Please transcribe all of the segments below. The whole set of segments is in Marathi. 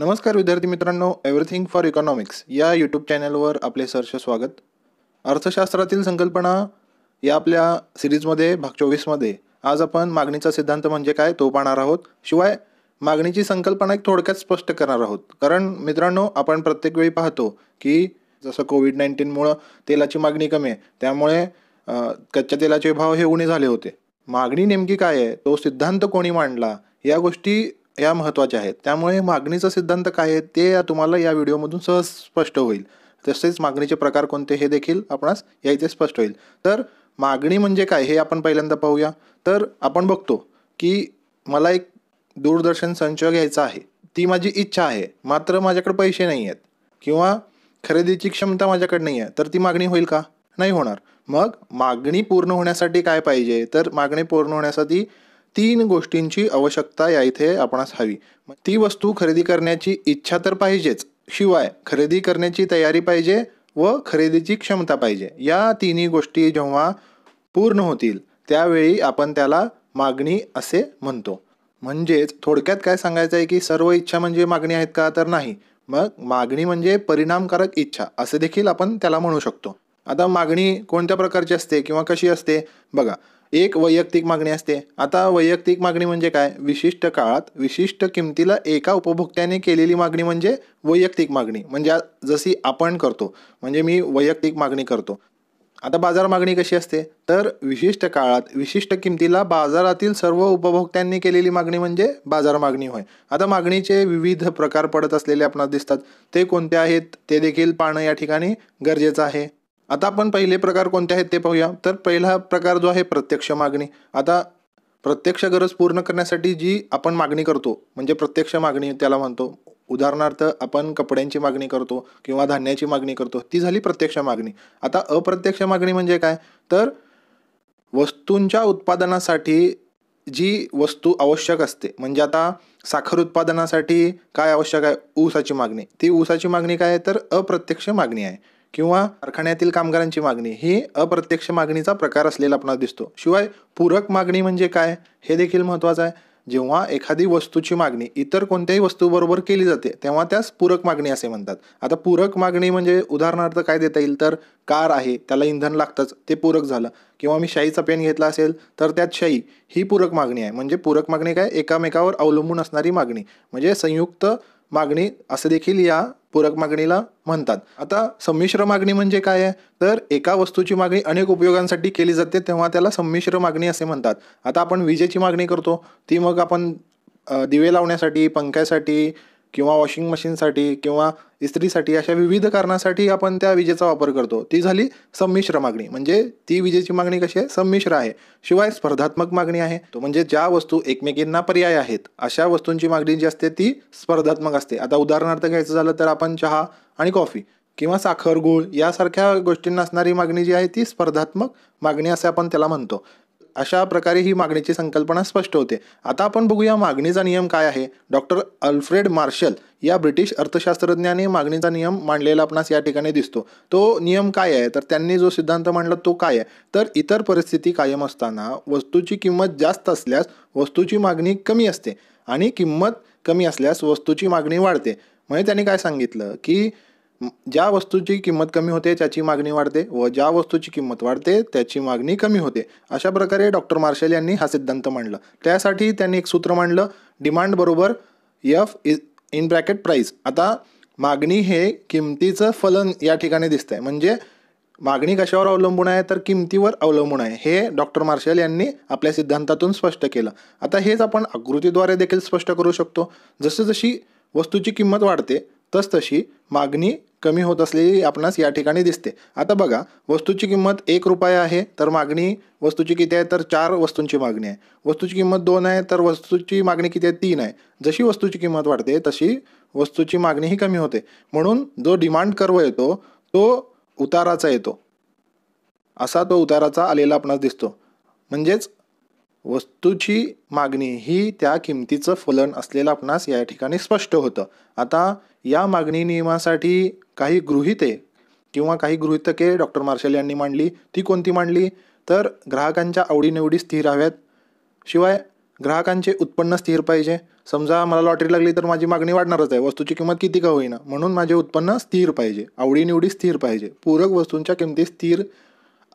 नमस्कार विद्यार्थी मित्रांनो एव्हरीथिंग फॉर इकॉनॉमिक्स या यूट्यूब चॅनलवर आपले सहर्ष स्वागत अर्थशास्त्रातील संकल्पना या आपल्या सिरीजमध्ये भाग चोवीसमध्ये आज आपण मागणीचा सिद्धांत म्हणजे काय तो पाहणार आहोत शिवाय मागणीची संकल्पना एक थोडक्यात स्पष्ट करणार आहोत कारण मित्रांनो आपण प्रत्येक वेळी पाहतो की जसं कोविड नाईन्टीनमुळं तेलाची मागणी कमी आहे त्यामुळे कच्च्या तेलाचे भाव हे उणे झाले होते मागणी नेमकी काय आहे तो सिद्धांत कोणी मांडला या गोष्टी या महत्त्वाच्या आहेत त्यामुळे मागणीचा सिद्धांत काय आहे ते तुम्हाला या व्हिडिओमधून सहज स्पष्ट होईल तसेच मागणीचे प्रकार कोणते हे देखील आपणास या इथे स्पष्ट होईल तर मागणी म्हणजे काय हे आपण पहिल्यांदा पाहूया तर आपण बघतो की मला एक दूरदर्शन संच घ्यायचा आहे ती माझी इच्छा आहे मात्र माझ्याकडे पैसे नाही आहेत किंवा खरेदीची क्षमता माझ्याकडे नाही आहे तर ती मागणी होईल का नाही होणार मग मागणी पूर्ण होण्यासाठी काय पाहिजे तर मागणी पूर्ण होण्यासाठी तीन गोष्टींची आवश्यकता या इथे आपणास हवी ती वस्तू खरेदी करण्याची इच्छा तर पाहिजेच शिवाय खरेदी करण्याची तयारी पाहिजे व खरेदीची क्षमता पाहिजे या तिन्ही गोष्टी जेव्हा पूर्ण होतील त्यावेळी आपण त्याला मागणी असे म्हणतो म्हणजेच थोडक्यात काय सांगायचं आहे की सर्व इच्छा म्हणजे मागणी आहेत का तर नाही मग मागणी म्हणजे परिणामकारक इच्छा असे देखील आपण त्याला म्हणू शकतो आता मागणी कोणत्या प्रकारची असते किंवा कशी असते बघा एक वैयक्तिक मागणी असते आता वैयक्तिक मागणी म्हणजे काय विशिष्ट काळात विशिष्ट किमतीला एका उपभोक्त्याने केलेली मागणी म्हणजे वैयक्तिक मागणी म्हणजे जशी आपण करतो म्हणजे मी वैयक्तिक मागणी करतो आता बाजार मागणी कशी असते तर विशिष्ट काळात विशिष्ट किमतीला बाजारातील सर्व उपभोक्त्यांनी केलेली मागणी म्हणजे बाजार मागणी होय आता मागणीचे विविध प्रकार पडत असलेले आपणास दिसतात ते कोणते आहेत ते देखील पाहणं या ठिकाणी गरजेचं आहे आता आपण पहिले प्रकार कोणते आहेत ते पाहूया तर पहिला प्रकार जो आहे प्रत्यक्ष मागणी आता प्रत्यक्ष गरज पूर्ण करण्यासाठी जी आपण मागणी करतो म्हणजे प्रत्यक्ष मागणी त्याला म्हणतो उदाहरणार्थ आपण कपड्यांची मागणी करतो किंवा धान्याची मागणी करतो ती झाली प्रत्यक्ष मागणी आता अप्रत्यक्ष मागणी म्हणजे काय तर वस्तूंच्या उत्पादनासाठी जी वस्तू आवश्यक असते म्हणजे आता साखर उत्पादनासाठी काय आवश्यक आहे ऊसाची मागणी ती ऊसाची मागणी काय आहे तर अप्रत्यक्ष मागणी आहे किंवा कारखान्यातील कामगारांची मागणी ही अप्रत्यक्ष मागणीचा प्रकार असलेला आपणास दिसतो शिवाय पूरक मागणी म्हणजे काय हे देखील महत्त्वाचं आहे जेव्हा एखादी वस्तूची मागणी इतर कोणत्याही वस्तूबरोबर केली जाते तेव्हा त्यास पूरक मागणी असे म्हणतात आता पूरक मागणी म्हणजे उदाहरणार्थ काय देता येईल तर कार आहे त्याला इंधन लागतंच ते पूरक झालं किंवा मी शाईचा पेन घेतला असेल तर त्यात शाई ही पूरक मागणी आहे म्हणजे पूरक मागणी काय एकामेकावर अवलंबून असणारी मागणी म्हणजे संयुक्त मागणी असं देखील या पूरक मागणीला म्हणतात आता संमिश्र मागणी म्हणजे काय आहे तर एका वस्तूची मागणी अनेक उपयोगांसाठी केली जाते तेव्हा त्याला संमिश्र मागणी असे म्हणतात आता आपण विजेची मागणी करतो ती मग आपण दिवे लावण्यासाठी पंख्यासाठी किंवा वॉशिंग मशीनसाठी किंवा इस्त्रीसाठी अशा विविध कारणासाठी आपण त्या विजेचा वापर करतो ती झाली संमिश्र मागणी म्हणजे ती विजेची मागणी कशी आहे संमिश्र आहे शिवाय स्पर्धात्मक मागणी आहे तो म्हणजे ज्या वस्तू एकमेकींना पर्याय आहेत अशा वस्तूंची मागणी जी असते ती स्पर्धात्मक असते आता उदाहरणार्थ घ्यायचं झालं तर आपण चहा आणि कॉफी किंवा साखर गुळ यासारख्या गोष्टींना असणारी मागणी जी आहे ती स्पर्धात्मक मागणी असे आपण त्याला म्हणतो अशा प्रकारे ही मागणीची संकल्पना स्पष्ट होते आता आपण बघूया मागणीचा नियम काय आहे डॉक्टर अल्फ्रेड मार्शल या ब्रिटिश अर्थशास्त्रज्ञाने मागणीचा नियम मांडलेला आपणास या ठिकाणी दिसतो तो नियम काय आहे तर त्यांनी जो सिद्धांत मांडला तो काय आहे तर इतर परिस्थिती कायम असताना वस्तूची किंमत जास्त असल्यास वस्तूची मागणी कमी असते आणि किंमत कमी असल्यास वस्तूची मागणी वाढते म्हणजे त्यांनी काय सांगितलं की ज्या वस्तूची किंमत कमी होते त्याची मागणी वाढते व ज्या वस्तूची किंमत वाढते त्याची मागणी कमी होते अशा प्रकारे डॉक्टर मार्शल यांनी हा सिद्धांत मांडला त्यासाठी त्यांनी एक सूत्र मांडलं डिमांड बरोबर f is in bracket price आता मागणी हे किमतीचं फलन या ठिकाणी दिसतं आहे म्हणजे मागणी कशावर अवलंबून आहे तर किमतीवर अवलंबून आहे हे डॉक्टर मार्शल यांनी आपल्या सिद्धांतातून स्पष्ट केलं आता हेच आपण आकृतीद्वारे देखील स्पष्ट करू शकतो जशी वस्तूची किंमत वाढते तसतशी मागणी कमी होत असलेली आपणास या ठिकाणी दिसते आता बघा वस्तूची किंमत एक रुपया आहे तर मागणी वस्तूची किती आहे तर चार वस्तूंची मागणी आहे वस्तूची किंमत दोन आहे तर वस्तूची मागणी किती आहे तीन आहे जशी वस्तूची किंमत वाढते तशी वस्तूची मागणीही कमी होते म्हणून जो डिमांड कर्व येतो तो उताराचा येतो असा तो उताराचा आलेला आपणास दिसतो म्हणजेच वस्तूची मागणी ही त्या किमतीचं फलन असलेलं आपणास या ठिकाणी स्पष्ट होतं आता या मागणी नियमासाठी काही गृहिते किंवा काही गृहितके डॉक्टर मार्शल यांनी मांडली ती कोणती मांडली तर ग्राहकांच्या आवडीनिवडी स्थिर हव्यात शिवाय ग्राहकांचे उत्पन्न स्थिर पाहिजे समजा मला लॉटरी लागली तर माझी मागणी वाढणारच आहे वस्तूची किंमत किती का होईना म्हणून माझे उत्पन्न स्थिर पाहिजे आवडीनिवडी स्थिर पाहिजे पूरक वस्तूंच्या किमती स्थिर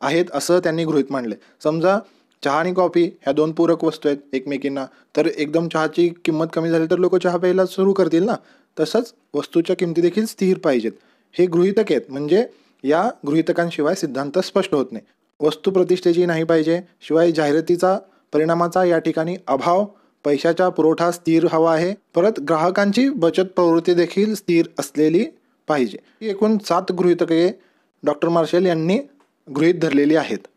आहेत असं त्यांनी गृहित मांडले समजा चहा आणि कॉफी ह्या दोन पूरक वस्तू आहेत एकमेकींना तर एकदम चहाची किंमत कमी झाली तर लोक चहा प्यायला सुरू करतील ना तसंच वस्तूच्या किमती देखील स्थिर पाहिजेत हे गृहितक आहेत म्हणजे या गृहितकांशिवाय सिद्धांत स्पष्ट होत नाही वस्तुप्रतिष्ठेची नाही पाहिजे शिवाय जाहिरातीचा परिणामाचा या ठिकाणी अभाव पैशाचा पुरवठा स्थिर हवा आहे परत ग्राहकांची बचत प्रवृत्ती देखील स्थिर असलेली पाहिजे एकूण सात गृहितके डॉक्टर मार्शल यांनी गृहित धरलेली आहेत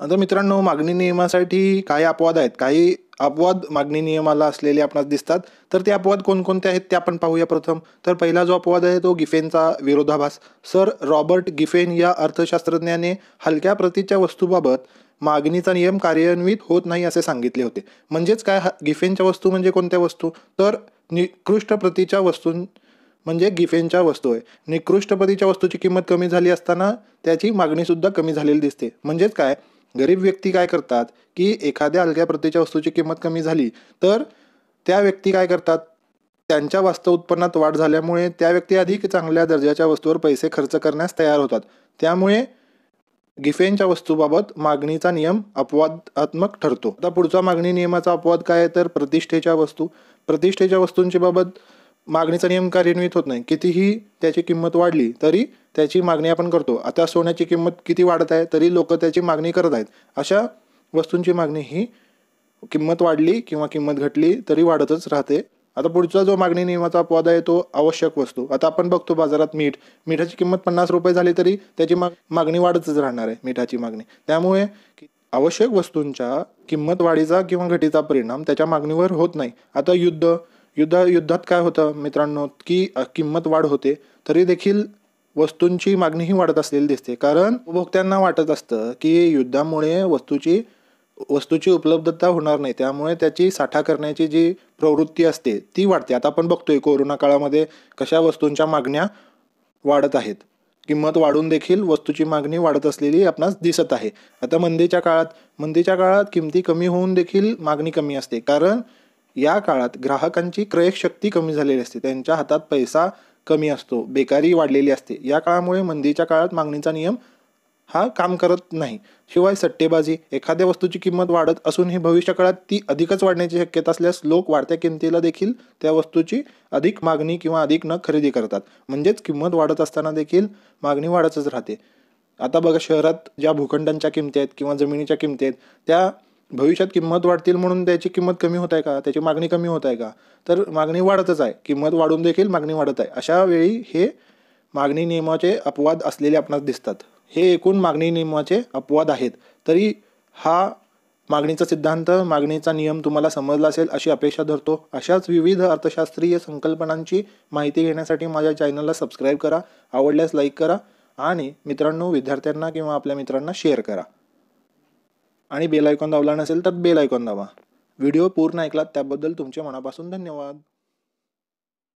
आता मित्रांनो मागणी नियमासाठी काही अपवाद आहेत काही अपवाद मागणी नियमाला असलेले आपण दिसतात तर ते अपवाद कोणकोणते आहेत ते आपण पाहूया प्रथम तर पहिला जो अपवाद आहे तो गिफेनचा विरोधाभास सर रॉबर्ट गिफेन या अर्थशास्त्रज्ञाने हलक्या प्रतीच्या वस्तूबाबत मागणीचा नियम कार्यान्वित होत नाही असे सांगितले होते म्हणजेच काय गिफेनच्या वस्तू म्हणजे कोणत्या वस्तू तर निकृष्ट प्रतीच्या वस्तू म्हणजे गिफेनच्या वस्तू आहे निकृष्ट प्रतीच्या वस्तूची किंमत कमी झाली असताना त्याची मागणीसुद्धा कमी झालेली दिसते म्हणजेच काय गरीब व्यक्ती काय करतात की एखाद्या अलग्या प्रतीच्या वस्तूची किंमत कमी झाली तर त्या व्यक्ती काय करतात त्यांच्या वास्तव उत्पन्नात वाढ झाल्यामुळे त्या व्यक्ती अधिक चांगल्या दर्जाच्या वस्तूवर पैसे खर्च करण्यास तयार होतात त्यामुळे गिफेनच्या वस्तूबाबत मागणीचा नियम अपवादात्मक ठरतो आता पुढचा मागणी नियमाचा अपवाद काय आहे तर प्रतिष्ठेच्या वस्तू प्रतिष्ठेच्या वस्तूंची बाबत मागणीचा नियम कार्यान्वित होत नाही कितीही त्याची किंमत वाढली तरी त्याची मागणी आपण करतो आता सोन्याची किंमत किती वाढत आहे तरी लोक त्याची मागणी करत आहेत अशा वस्तूंची मागणी ही किंमत वाढली किंवा किंमत घटली तरी वाढतच राहते आता पुढचा जो मागणी नियमाचा अपवाद आहे तो आवश्यक वस्तू आता आपण बघतो बाजारात मीठ मिठाची किंमत पन्नास रुपये झाली तरी त्याची माग मागणी वाढतच राहणार आहे मिठाची मागणी त्यामुळे आवश्यक वस्तूंच्या किंमत वाढीचा किंवा घटीचा परिणाम त्याच्या मागणीवर होत नाही आता युद्ध युद्ध युद्धात काय होतं मित्रांनो की किंमत वाढ होते तरी देखील वस्तूंची मागणीही वाढत असलेली दिसते कारण उपभोक्त्यांना वाटत असतं की युद्धामुळे वस्तूची वस्तूची उपलब्धता होणार नाही त्यामुळे त्याची साठा करण्याची जी प्रवृत्ती असते ती वाढते आता आपण बघतोय कोरोना काळामध्ये कशा वस्तूंच्या मागण्या वाढत आहेत किंमत वाढून देखील वस्तूची मागणी वाढत असलेली आपणास दिसत आहे आता मंदीच्या काळात मंदीच्या काळात किमती कमी होऊन देखील मागणी कमी असते कारण या काळात ग्राहकांची क्रयशक्ती कमी झालेली असते त्यांच्या हातात पैसा कमी असतो बेकारी वाढलेली असते या काळामुळे मंदीच्या काळात मागणीचा नियम हा काम करत नाही शिवाय सट्टेबाजी एखाद्या वस्तूची किंमत वाढत असूनही काळात ती अधिकच वाढण्याची शक्यता असल्यास लोक वाढत्या किमतीला देखील त्या वस्तूची अधिक मागणी किंवा अधिक न खरेदी करतात म्हणजेच किंमत वाढत असताना देखील मागणी वाढतच राहते आता बघा शहरात ज्या भूखंडांच्या किमती आहेत किंवा जमिनीच्या किमती आहेत त्या भविष्यात किंमत वाढतील म्हणून त्याची किंमत कमी होत आहे का त्याची मागणी कमी होत आहे का तर मागणी वाढतच आहे किंमत वाढून देखील मागणी वाढत आहे अशा वेळी हे मागणी नियमाचे अपवाद असलेले आपणास दिसतात हे एकूण मागणी नियमाचे अपवाद आहेत तरी हा मागणीचा सिद्धांत मागणीचा नियम तुम्हाला समजला असेल अशी अपेक्षा धरतो अशाच विविध अर्थशास्त्रीय संकल्पनांची माहिती घेण्यासाठी माझ्या चॅनलला सबस्क्राईब करा आवडल्यास लाईक करा आणि मित्रांनो विद्यार्थ्यांना किंवा आपल्या मित्रांना शेअर करा आणि बेल आयकॉन दाबला नसेल तर बेल आयकॉन दाबा व्हिडिओ पूर्ण ऐकलात त्याबद्दल तुमचे मनापासून धन्यवाद